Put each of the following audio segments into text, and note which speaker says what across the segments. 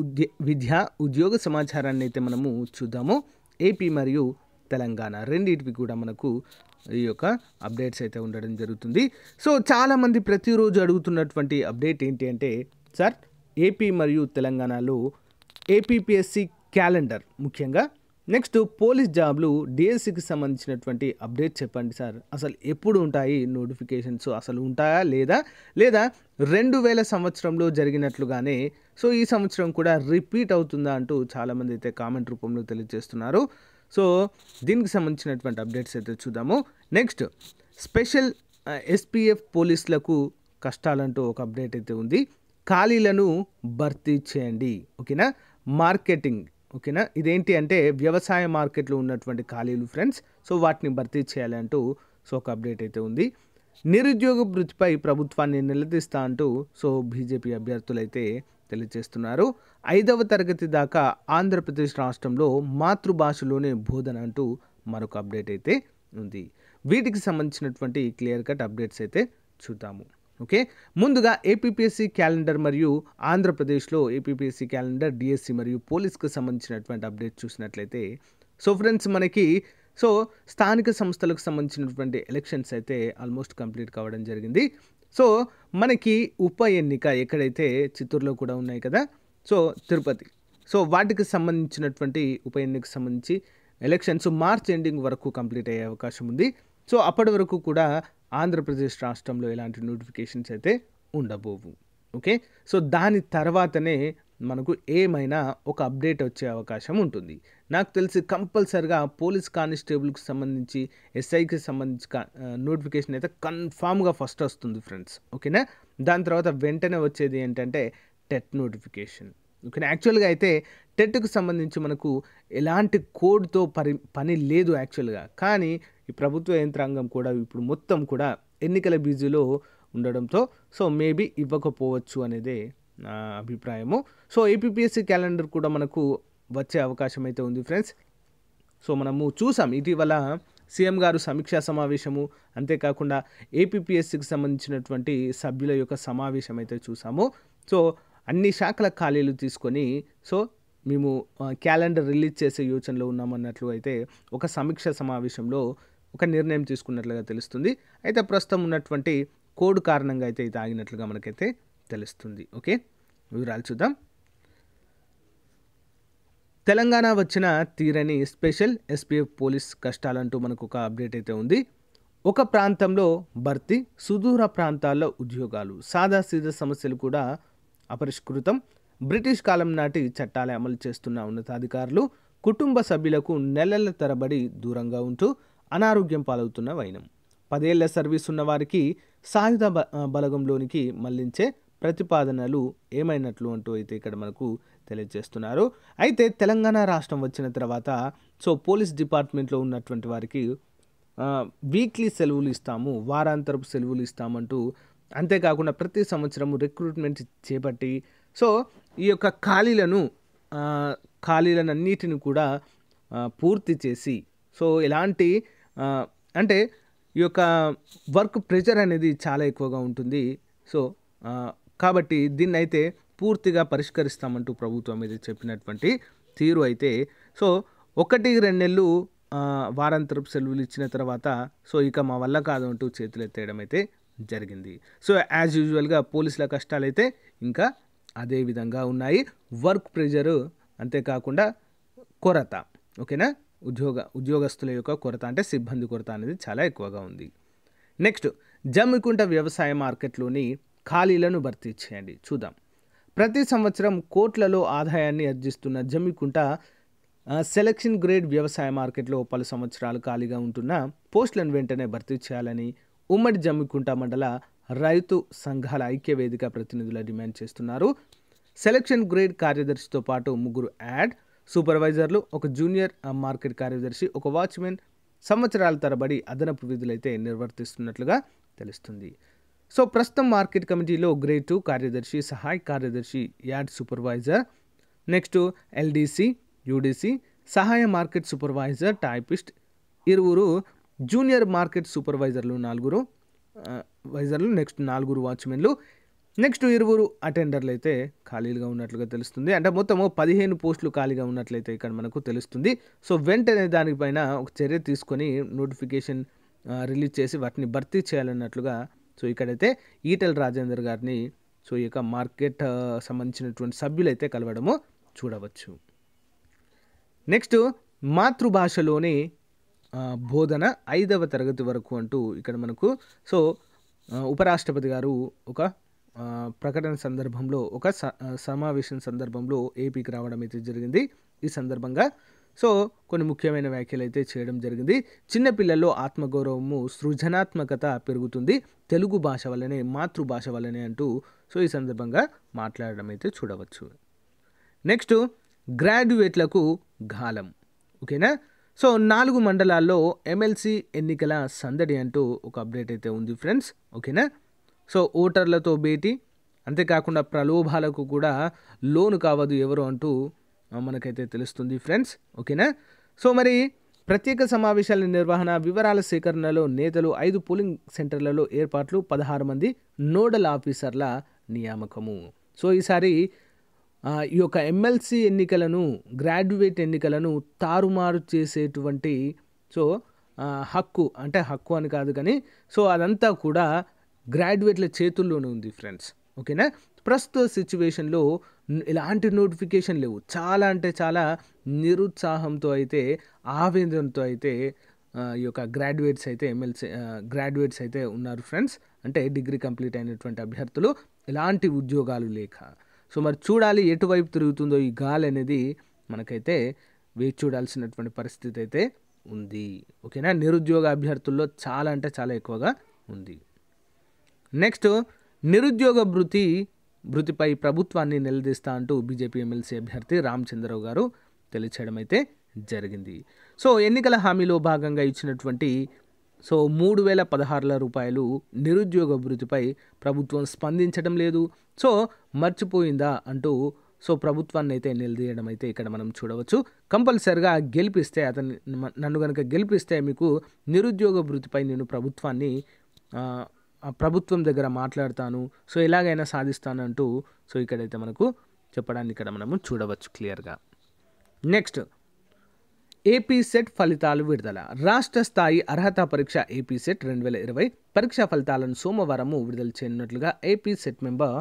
Speaker 1: ఉద్య విద్య ఉద్యోగ సమాచారాన్ని అయితే మనము చూద్దాము ఏపీ మరియు తెలంగాణ రెండింటివి కూడా మనకు ఈ యొక్క అప్డేట్స్ అయితే ఉండడం జరుగుతుంది సో చాలామంది ప్రతిరోజు అడుగుతున్నటువంటి అప్డేట్ ఏంటి అంటే సార్ ఏపీ మరియు తెలంగాణలో ఏపీపీఎస్సి క్యాలెండర్ ముఖ్యంగా నెక్స్ట్ పోలీస్ జాబ్లు డిఎస్సికి సంబంధించినటువంటి అప్డేట్ చెప్పండి సార్ అసలు ఎప్పుడు ఉంటాయి నోటిఫికేషన్స్ అసలు ఉంటాయా లేదా లేదా రెండు వేల సంవత్సరంలో జరిగినట్లుగానే సో ఈ సంవత్సరం కూడా రిపీట్ అవుతుందా అంటూ చాలామంది అయితే కామెంట్ రూపంలో తెలియజేస్తున్నారు సో దీనికి సంబంధించినటువంటి అప్డేట్స్ అయితే చూద్దాము నెక్స్ట్ స్పెషల్ ఎస్పీఎఫ్ పోలీసులకు కష్టాలంటూ ఒక అప్డేట్ అయితే ఉంది ఖాళీలను భర్తీ చేయండి ఓకేనా మార్కెటింగ్ ఓకేనా ఇదేంటి అంటే వ్యవసాయ మార్కెట్లో ఉన్నటువంటి ఖాళీలు ఫ్రెండ్స్ సో వాటిని భర్తీ చేయాలంటూ సో ఒక అప్డేట్ అయితే ఉంది నిరుద్యోగ వృత్తిపై ప్రభుత్వాన్ని నిలదీస్తా అంటూ సో బీజేపీ అభ్యర్థులైతే తెలియజేస్తున్నారు ఐదవ తరగతి దాకా ఆంధ్రప్రదేశ్ రాష్ట్రంలో మాతృభాషలోనే బోధన అంటూ మరొక అప్డేట్ అయితే ఉంది వీటికి సంబంధించినటువంటి క్లియర్ కట్ అప్డేట్స్ అయితే చూద్దాము ఓకే ముందుగా ఏపీపీఎస్సీ క్యాలెండర్ మరియు ఆంధ్రప్రదేశ్లో ఏపీపీఎస్సీ క్యాలెండర్ డిఎస్సి మరియు పోలీస్కు సంబంధించినటువంటి అప్డేట్ చూసినట్లయితే సో ఫ్రెండ్స్ మనకి సో స్థానిక సంస్థలకు సంబంధించినటువంటి ఎలక్షన్స్ అయితే ఆల్మోస్ట్ కంప్లీట్ కావడం జరిగింది సో మనకి ఉప ఎన్నిక ఎక్కడైతే చిత్తూరులో కూడా ఉన్నాయి కదా సో తిరుపతి సో వాటికి సంబంధించినటువంటి ఉప ఎన్నికకు సంబంధించి ఎలక్షన్స్ మార్చ్ ఎండింగ్ వరకు కంప్లీట్ అయ్యే అవకాశం ఉంది సో అప్పటి వరకు కూడా ఆంధ్రప్రదేశ్ రాష్ట్రంలో ఎలాంటి నోటిఫికేషన్స్ అయితే ఉండబోవు ఓకే సో దాని తర్వాతనే మనకు ఏమైనా ఒక అప్డేట్ వచ్చే అవకాశం ఉంటుంది నాకు తెలిసి కంపల్సరిగా పోలీస్ కానిస్టేబుల్కి సంబంధించి ఎస్ఐకి సంబంధించి నోటిఫికేషన్ అయితే కన్ఫామ్గా ఫస్ట్ వస్తుంది ఫ్రెండ్స్ ఓకేనా దాని తర్వాత వెంటనే వచ్చేది ఏంటంటే టెట్ నోటిఫికేషన్ ఓకేనా యాక్చువల్గా అయితే టెట్కు సంబంధించి మనకు ఎలాంటి కోడ్తో పని లేదు యాక్చువల్గా కానీ ఈ ప్రభుత్వ యంత్రాంగం కూడా ఇప్పుడు మొత్తం కూడా ఎన్నికల బిజీలో ఉండడంతో సో మేబీ ఇవ్వకపోవచ్చు అనేదే నా అభిప్రాయము సో ఏపీఎస్సీ క్యాలెండర్ కూడా మనకు వచ్చే అవకాశం అయితే ఉంది ఫ్రెండ్స్ సో మనము చూసాం ఇటీవల సీఎం గారు సమీక్షా సమావేశము అంతేకాకుండా ఏపీఎస్సికి సంబంధించినటువంటి సభ్యుల యొక్క సమావేశం అయితే చూసాము సో అన్ని శాఖల ఖాళీలు తీసుకొని సో మేము క్యాలెండర్ రిలీజ్ చేసే యోచనలో ఉన్నామన్నట్లు అయితే ఒక సమీక్ష సమావేశంలో ఒక నిర్ణయం తీసుకున్నట్లుగా తెలుస్తుంది అయితే ప్రస్తుతం ఉన్నటువంటి కోడ్ కారణంగా అయితే ఇది ఆగినట్లుగా మనకైతే తెలుస్తుంది ఓకే వివరాలు చూద్దాం తెలంగాణ వచ్చిన తీరని స్పెషల్ ఎస్పీఎఫ్ పోలీస్ కష్టాలంటూ మనకు ఒక అప్డేట్ అయితే ఉంది ఒక ప్రాంతంలో భర్తీ సుదూర ప్రాంతాల్లో ఉద్యోగాలు సాదాసీదా సమస్యలు కూడా అపరిష్కృతం బ్రిటిష్ కాలం నాటి చట్టాలే అమలు చేస్తున్న ఉన్నతాధికారులు కుటుంబ సభ్యులకు నెలల తరబడి దూరంగా ఉంటూ అనారోగ్యం పాలవుతున్న వైనం పదేళ్ల సర్వీస్ ఉన్నవారికి సాయుధ బ బలగంలోనికి మళ్లించే ప్రతిపాదనలు ఏమైనట్లు అంటూ అయితే ఇక్కడ మనకు తెలియజేస్తున్నారు అయితే తెలంగాణ రాష్ట్రం వచ్చిన తర్వాత సో పోలీస్ డిపార్ట్మెంట్లో ఉన్నటువంటి వారికి వీక్లీ సెలవులు ఇస్తాము వారాంతరపు సెలవులు ఇస్తామంటూ అంతేకాకుండా ప్రతి సంవత్సరం రిక్రూట్మెంట్ చేపట్టి సో ఈ యొక్క ఖాళీలను ఖాళీలను అన్నిటిని కూడా పూర్తి చేసి సో ఎలాంటి అంటే ఈ యొక్క వర్క్ ప్రెషర్ అనేది చాలా ఎక్కువగా ఉంటుంది సో కాబట్టి దీన్ని అయితే పూర్తిగా పరిష్కరిస్తామంటూ ప్రభుత్వం అయితే చెప్పినటువంటి తీరు అయితే సో ఒకటి రెండు నెలలు వారాంతరపు సెలవులు ఇచ్చిన తర్వాత సో ఇక మా వల్ల కాదంటూ చేతులు ఎత్తేయడం అయితే జరిగింది సో యాజ్ యూజువల్గా పోలీసుల కష్టాలు అయితే ఇంకా అదే విధంగా ఉన్నాయి వర్క్ ప్రెషరు అంతేకాకుండా కొరత ఓకేనా ఉద్యోగ ఉద్యోగస్తుల యొక్క కొరత అంటే సిబ్బంది కొరత అనేది చాలా ఎక్కువగా ఉంది నెక్స్ట్ జమ్మికుంట వ్యవసాయ మార్కెట్లోని ఖాళీలను భర్తీ చేయండి చూద్దాం ప్రతి సంవత్సరం కోట్లలో ఆదాయాన్ని అర్జిస్తున్న జమ్మికుంట సెలక్షన్ గ్రేడ్ వ్యవసాయ మార్కెట్లో పలు సంవత్సరాలు ఖాళీగా ఉంటున్న పోస్టులను వెంటనే భర్తీ చేయాలని ఉమ్మడి జమ్మికుంట మండల రైతు సంఘాల ఐక్యవేదిక ప్రతినిధుల డిమాండ్ చేస్తున్నారు సెలక్షన్ గ్రేడ్ కార్యదర్శితో పాటు ముగ్గురు యాడ్ సూపర్వైజర్లు ఒక జూనియర్ మార్కెట్ కార్యదర్శి ఒక వాచ్మెన్ సంవత్సరాల తరబడి అదనపు విధులైతే నిర్వర్తిస్తున్నట్లుగా తెలుస్తుంది సో ప్రస్తుతం మార్కెట్ కమిటీలో గ్రేడ్ టూ కార్యదర్శి సహాయ కార్యదర్శి యాడ్ సూపర్వైజర్ నెక్స్ట్ ఎల్డీసీ యూడీసీ సహాయ మార్కెట్ సూపర్వైజర్ టైపిస్ట్ ఇరువురు జూనియర్ మార్కెట్ సూపర్వైజర్లు నాలుగురు వైజర్లు నెక్స్ట్ నాలుగురు వాచ్మెన్లు నెక్స్ట్ ఇరువురు అటెండర్లు అయితే ఖాళీలుగా ఉన్నట్లుగా తెలుస్తుంది అంటే మొత్తము పదిహేను పోస్టులు ఖాళీగా ఉన్నట్లయితే ఇక్కడ మనకు తెలుస్తుంది సో వెంటనే దానిపైన ఒక చర్య తీసుకొని నోటిఫికేషన్ రిలీజ్ చేసి వాటిని భర్తీ చేయాలన్నట్లుగా సో ఇక్కడైతే ఈటెల్ రాజేందర్ గారిని సో ఈ యొక్క మార్కెట్ సంబంధించినటువంటి సభ్యులైతే కలవడము చూడవచ్చు నెక్స్ట్ మాతృభాషలోని బోధన ఐదవ తరగతి వరకు అంటూ ఇక్కడ మనకు సో ఉపరాష్ట్రపతి గారు ఒక ప్రకటన సందర్భంలో ఒక సమావేశం సందర్భంలో ఏపీకి రావడం అయితే జరిగింది ఈ సందర్భంగా సో కొన్ని ముఖ్యమైన వ్యాఖ్యలు అయితే చేయడం జరిగింది చిన్నపిల్లల్లో ఆత్మగౌరవము సృజనాత్మకత పెరుగుతుంది తెలుగు భాష వల్లనే మాతృభాష వల్లనే అంటూ సో ఈ సందర్భంగా మాట్లాడడం అయితే చూడవచ్చు నెక్స్ట్ గ్రాడ్యుయేట్లకు గాలం ఓకేనా సో నాలుగు మండలాల్లో ఎమ్మెల్సీ ఎన్నికల సందడి అంటూ ఒక అప్డేట్ అయితే ఉంది ఫ్రెండ్స్ ఓకేనా సో ఓటర్లతో భేటీ అంతేకాకుండా ప్రలోభాలకు కూడా లోను కావదు ఎవరు అంటూ మనకైతే తెలుస్తుంది ఫ్రెండ్స్ ఓకేనా సో మరి ప్రత్యేక సమావేశాల నిర్వహణ వివరాల సేకరణలో నేతలు ఐదు పోలింగ్ సెంటర్లలో ఏర్పాట్లు పదహారు మంది నోడల్ ఆఫీసర్ల నియామకము సో ఈసారి ఈ యొక్క ఎమ్మెల్సీ ఎన్నికలను గ్రాడ్యుయేట్ ఎన్నికలను తారుమారు చేసేటువంటి సో హక్కు అంటే హక్కు అని కాదు కానీ సో అదంతా కూడా గ్రాడ్యుయేట్ల చేతుల్లోనే ఉంది ఫ్రెండ్స్ ఓకేనా ప్రస్తుత సిచ్యువేషన్లో ఎలాంటి నోటిఫికేషన్ లేవు చాలా అంటే చాలా నిరుత్సాహంతో అయితే ఆవేదనతో అయితే ఈ యొక్క గ్రాడ్యుయేట్స్ అయితే ఎమ్మెల్సీ గ్రాడ్యుయేట్స్ అయితే ఉన్నారు ఫ్రెండ్స్ అంటే డిగ్రీ కంప్లీట్ అయినటువంటి అభ్యర్థులు ఎలాంటి ఉద్యోగాలు లేక సో మరి చూడాలి ఎటువైపు తిరుగుతుందో ఈ గాలి అనేది మనకైతే వేచి చూడాల్సినటువంటి పరిస్థితి అయితే ఉంది ఓకేనా నిరుద్యోగ అభ్యర్థుల్లో చాలా అంటే చాలా ఎక్కువగా ఉంది నెక్స్ట్ నిరుద్యోగ భృతి భృతిపై ప్రభుత్వాన్ని నిలదీస్తా అంటూ బీజేపీ ఎమ్మెల్సీ అభ్యర్థి రామచంద్రరావు గారు తెలియచేయడం అయితే జరిగింది సో ఎన్నికల హామీలో భాగంగా ఇచ్చినటువంటి సో మూడు వేల పదహారుల రూపాయలు నిరుద్యోగ భృతిపై ప్రభుత్వం స్పందించడం లేదు సో మర్చిపోయిందా అంటూ సో ప్రభుత్వాన్ని అయితే నిలదీయడం అయితే ఇక్కడ మనం చూడవచ్చు కంపల్సరిగా గెలిపిస్తే అతన్ని నన్ను కనుక గెలిపిస్తే మీకు నిరుద్యోగ భృతిపై నేను ప్రభుత్వాన్ని ప్రభుత్వం దగ్గర మాట్లాడతాను సో ఎలాగైనా సాధిస్తానంటూ సో ఇక్కడైతే మనకు చెప్పడానికి ఇక్కడ మనము చూడవచ్చు క్లియర్గా నెక్స్ట్ ఏపీ సెట్ ఫలితాలు విడుదల రాష్ట్ర స్థాయి అర్హత పరీక్ష ఏపీ సెట్ రెండు వేల ఇరవై పరీక్షా ఫలితాలను సోమవారము విడుదల చేయనున్నట్లుగా ఏపీ సెట్ మెంబర్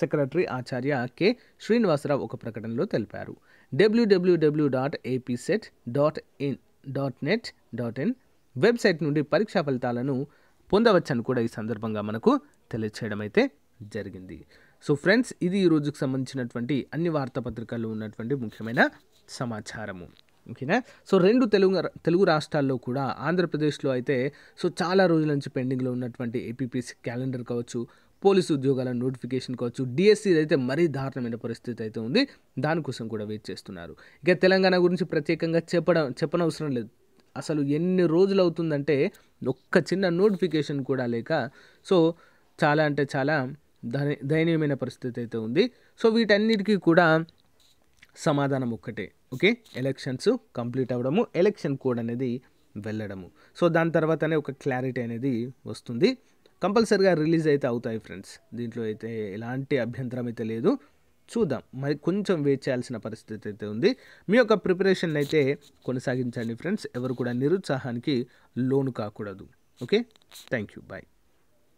Speaker 1: సెక్రటరీ ఆచార్య కె శ్రీనివాసరావు ఒక ప్రకటనలో తెలిపారు డబ్ల్యూడబ్ల్యూడబ్ల్యూ dot apset dot in dot net dot in website నుండి పరీక్షా ఫలితాలను పొందవచ్చని కూడా ఈ సందర్భంగా మనకు తెలియచేయడం అయితే జరిగింది సో ఫ్రెండ్స్ ఇది ఈ రోజుకు సంబంధించినటువంటి అన్ని వార్తాపత్రికల్లో ఉన్నటువంటి ముఖ్యమైన సమాచారము ఓకేనా సో రెండు తెలుగు తెలుగు రాష్ట్రాల్లో కూడా ఆంధ్రప్రదేశ్లో అయితే సో చాలా రోజుల నుంచి పెండింగ్లో ఉన్నటువంటి ఏపీపీసీ క్యాలెండర్ కావచ్చు పోలీసు ఉద్యోగాల నోటిఫికేషన్ కావచ్చు డిఎస్సీ అయితే మరీ దారుణమైన పరిస్థితి అయితే ఉంది దానికోసం కూడా వెయిట్ చేస్తున్నారు ఇక తెలంగాణ గురించి ప్రత్యేకంగా చెప్పడం చెప్పనవసరం లేదు అసలు ఎన్ని రోజులు అవుతుందంటే ఒక్క చిన్న నోటిఫికేషన్ కూడా లేక సో చాలా అంటే చాలా దయనీయమైన పరిస్థితి అయితే ఉంది సో వీటన్నిటికీ కూడా సమాధానం ఒక్కటే ఓకే ఎలక్షన్స్ కంప్లీట్ అవ్వడము ఎలక్షన్ కోడ్ అనేది వెళ్ళడము సో దాని తర్వాతనే ఒక క్లారిటీ అనేది వస్తుంది కంపల్సరిగా రిలీజ్ అయితే అవుతాయి ఫ్రెండ్స్ దీంట్లో అయితే ఎలాంటి అభ్యంతరం అయితే లేదు చూద్దాం మరి కొంచెం వెయిట్ చేయాల్సిన పరిస్థితి అయితే ఉంది మీ యొక్క ప్రిపరేషన్ అయితే కొనసాగించండి ఫ్రెండ్స్ ఎవరు కూడా నిరుత్సాహానికి లోను కాకూడదు ఓకే థ్యాంక్ యూ బాయ్